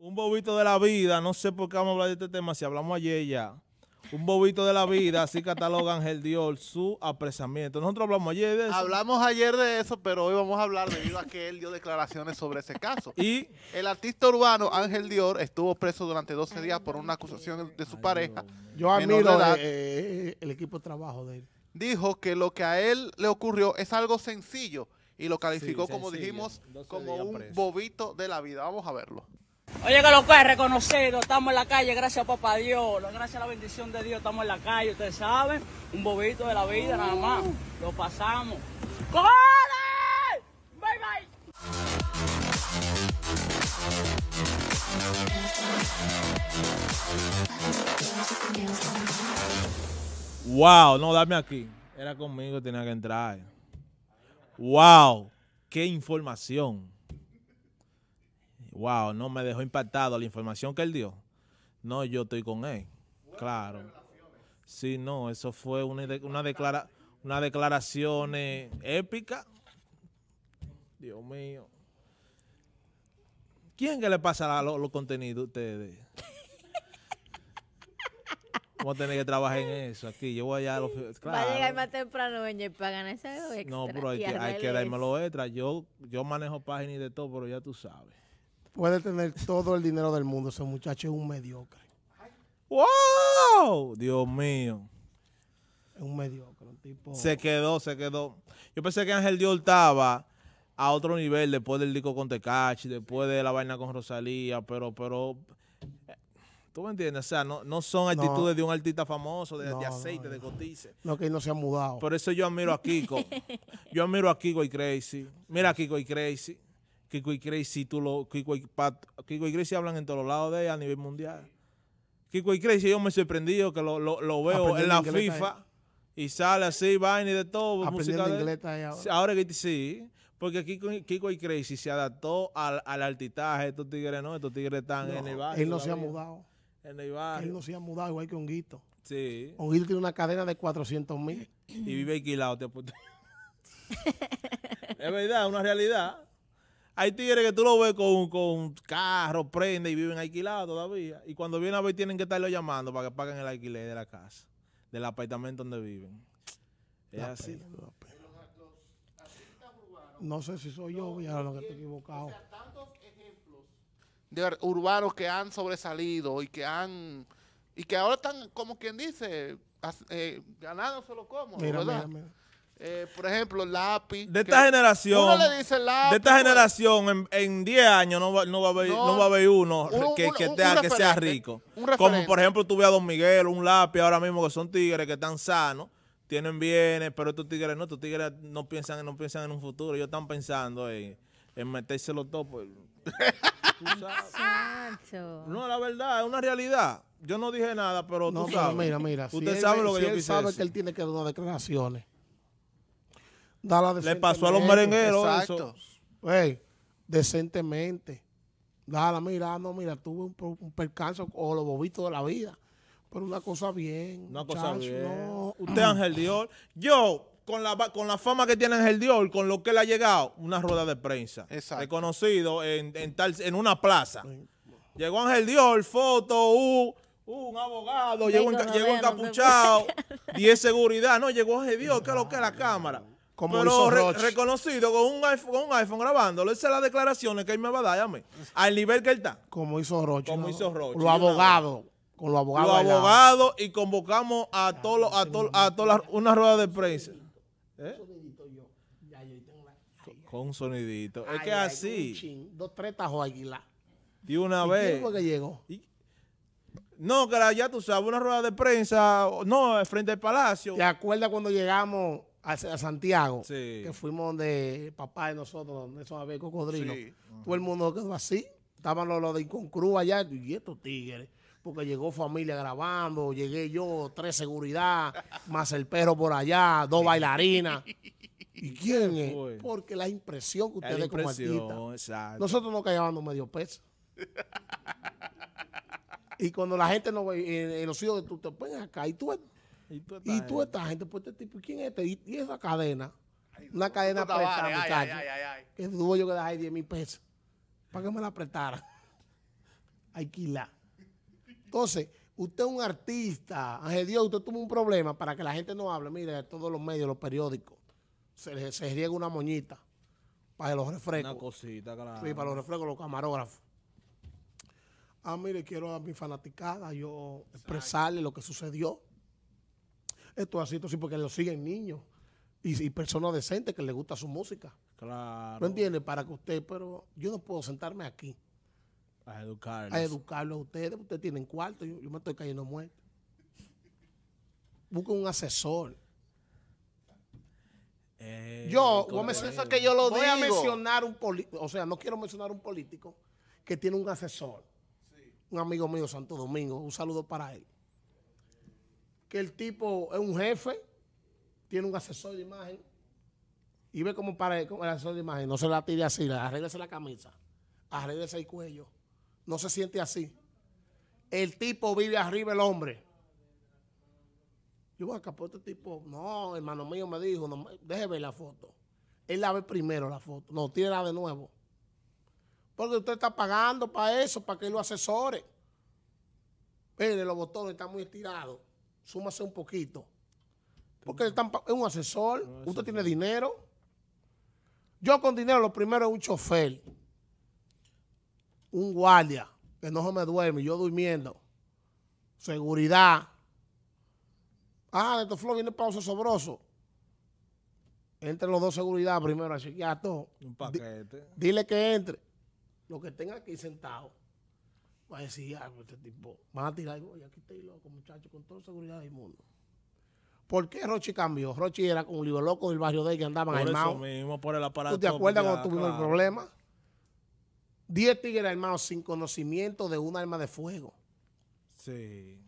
Un bobito de la vida, no sé por qué vamos a hablar de este tema si hablamos ayer ya. Un bobito de la vida, así cataloga Ángel Dior su apresamiento. Nosotros hablamos ayer de eso. Hablamos ayer de eso, pero hoy vamos a hablar debido a que él dio declaraciones sobre ese caso. Y el artista urbano Ángel Dior estuvo preso durante 12 días por una acusación de su pareja. Yo admiro eh, eh, el equipo de trabajo de él. Dijo que lo que a él le ocurrió es algo sencillo y lo calificó, como dijimos, como un bobito de la vida. Vamos a verlo. Oye, que lo que es reconocido, estamos en la calle, gracias a papá Dios, gracias a la bendición de Dios, estamos en la calle, ustedes saben, un bobito de la vida nada más, lo pasamos. ¡Corre! ¡Bye, bye! Wow, no, dame aquí. Era conmigo tenía que entrar. Wow, qué información wow, no me dejó impactado la información que él dio. No, yo estoy con él. Claro. Sí, no, eso fue una, declara, una declaración épica. Dios mío. ¿Quién que le pasará los contenidos a ustedes? Vamos a tener que trabajar en eso aquí. Yo voy allá Claro. Va a llegar más temprano, para ganar ese No, pero hay que, hay que darme los extra. Yo, yo manejo páginas y de todo, pero ya tú sabes. Puede tener todo el dinero del mundo. Ese muchacho es un mediocre. ¡Wow! Dios mío. Es un mediocre. Un tipo... Se quedó, se quedó. Yo pensé que Ángel Dior estaba a otro nivel después del disco con Tecachi, después de la vaina con Rosalía, pero, pero... Eh, ¿Tú me entiendes? O sea, no, no son actitudes de un artista famoso, de, aceite, de cotice. No, que no se ha mudado. Por eso yo admiro a Kiko. yo admiro a Kiko y Crazy. Mira a Kiko y Crazy. Kiko y Crazy, tú lo, Kiko y, Pat, Kiko y hablan en todos lados de ella a nivel mundial. Kiko y Crazy, yo me he sorprendido que lo, lo, lo veo en la FIFA y sale así, vaina y de todo. música de, inglés ahora. que sí, porque Kiko, Kiko, y Crazy se adaptó al, al Estos tigres no, estos tigres están en el barrio. Él no se ha mudado. En el Él no se ha mudado, igual que Honguito. Sí. Honguito tiene una cadena de 400 mil. Y vive alquilado, te es verdad, una realidad. Hay tigres que tú lo ves con, con carro, prende y viven alquilados todavía. Y cuando vienen a ver, tienen que estarlo llamando para que paguen el alquiler de la casa, del apartamento donde viven. Es así. No sé si soy yo, ya lo que estoy equivocado. de urbanos que han sobresalido y que han. y que ahora están, como quien dice, eh, solo como. Eh, por ejemplo, lápiz. De esta generación. Uno le dice lápiz. De esta generación, en 10 años no va, a haber, uno que, sea rico. Como por ejemplo, tú a Don Miguel, un lápiz ahora mismo que son tigres que están sanos, tienen bienes, pero estos tigres no, estos tigres no piensan, no piensan en un futuro. Ellos están pensando en, metérselo todo. sabes. No, la verdad, es una realidad. Yo no dije nada, pero tú sabes. Mira, mira. Usted sabe lo que yo él sabe que él tiene que dar declaraciones. Le pasó a los merengueros Exacto. decentemente. Dala, mira, no, mira, tuve un, percance o los bobitos de la vida. Pero una cosa bien. Una cosa bien. Usted, Ángel Dior. Yo, con la, con la fama que tiene Ángel Dior, con lo que le ha llegado, una rueda de prensa. Exacto. Reconocido en, en, en una plaza. Llegó Ángel Dior, foto, uh, uh, un abogado, llegó, encapuchado, 10 seguridad. No, llegó Ángel Dior, que es lo que es la cámara. Como pero hizo reconocido con un, iPhone, con un iPhone grabándolo. Esa es las declaraciones que él me va a dar, a mí. Al nivel que él está. Como hizo Roche. Como ¿no? hizo Roche. Los abogados. Con los abogados. Los abogados y convocamos a todos a todos a todas una rueda de prensa. ¿Eh? Con sonidito. es que así. dos, tres tajos águila. De una ¿Y vez. ¿Y que llegó? No, cara, ya tú sabes, una rueda de prensa, no, frente al palacio. ¿Te acuerdas cuando llegamos a, Santiago, que fuimos donde papá de nosotros, donde eso había cocodrilo. Todo el mundo quedó así. Estaban los, de Inconcru allá y estos tigres. Porque llegó familia grabando, llegué yo, tres seguridad, más el perro por allá, dos bailarinas. ¿Y quién es? Porque la impresión que ustedes como artistas. Nosotros no callábamos medio peso. y cuando la gente nos ve, en eh, eh, los hijos de tú te pones acá y tú y tú esta gente, pues este tipo, ¿quién es este? Y, esa cadena, una cadena prestada, muchacho, que tuvo yo que dejar 10 mil pesos para que me la apretara Alquilar. Entonces, usted es un artista, Ángel Dios, usted tuvo un problema para que la gente no hable. Mire, todos los medios, los periódicos, se, se riega una moñita para los refrescos. Una cosita, claro. Sí, para los refrescos, los camarógrafos. Ah, mire, quiero a mi fanaticada, yo expresarle lo que sucedió. Esto así, así, porque lo siguen niños y, personas decentes que les gusta su música. Claro. ¿No entiende? Para que usted, pero yo no puedo sentarme aquí. A educarlos. A educarlos a ustedes. Ustedes tienen cuarto, yo, me estoy cayendo muerto. Busque un asesor. Eh, yo, voy a, que yo lo voy a mencionar un político, o sea, no quiero mencionar un político que tiene un asesor. Sí. Un amigo mío, Santo Domingo, un saludo para él que el tipo es un jefe, tiene un asesor de imagen y ve como para el, asesor de imagen. No se la tire así, arreglese la camisa, arréglese el cuello. No se siente así. El tipo vive arriba el hombre. Yo voy ah, a este tipo. No, hermano mío me dijo, no, déjeme ver la foto. Él la ve primero la foto. No, tírala de nuevo. Porque usted está pagando para eso, para que lo asesore. Mire, los botones están muy estirados súmase un poquito. Porque es un asesor, usted tiene dinero. Yo con dinero lo primero es un chofer, un guardia, que no se me duerme, yo durmiendo. Seguridad. Ah, de flow viene pausa sobroso. Entre los dos seguridad primero que ya todo. Un paquete. dile que entre. Lo que tenga aquí sentado va a decir algo ah, pues este tipo. Van a tirar algo. Y aquí estoy loco, muchachos, con toda seguridad del mundo. ¿Por qué Rochi cambió? Rochi era con un libro loco del barrio de él que andaban por Eso mismo, por el aparato. ¿Tú te acuerdas cuando tuvimos el problema? Diez tigres armados sin conocimiento de un arma de fuego. Sí.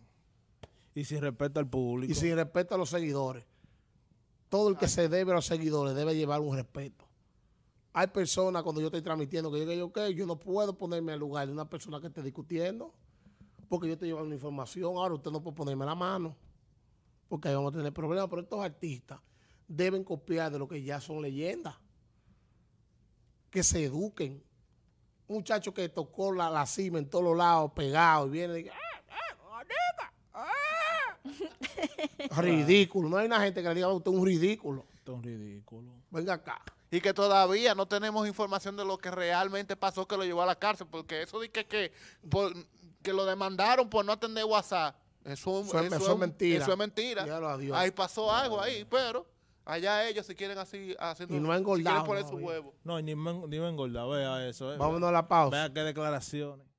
Y sin respeto al público. Y sin respeto a los seguidores. Todo el que se debe a los seguidores debe llevar un respeto hay personas cuando yo estoy transmitiendo que yo digo, yo no puedo ponerme al lugar de una persona que esté discutiendo porque yo estoy llevando información, ahora usted no puede ponerme la mano porque ahí vamos a tener problemas, pero estos artistas deben copiar de lo que ya son leyendas, que se eduquen. Un muchacho que tocó la, la cima en todos los lados, pegado, y viene y dice, ah, ah, ah". ridículo. No hay una gente que le diga a usted un ridículo. es un ridículo. Venga acá y que todavía no tenemos información de lo que realmente pasó que lo llevó a la cárcel, porque eso de que, que, lo demandaron por no atender WhatsApp, eso, es mentira. Eso es mentira. Ahí pasó algo ahí, pero allá ellos si quieren así haciendo y no engordado, no, No, ni me, ni engordado, vea eso. Eh, Vámonos a la pausa. Vea qué declaraciones.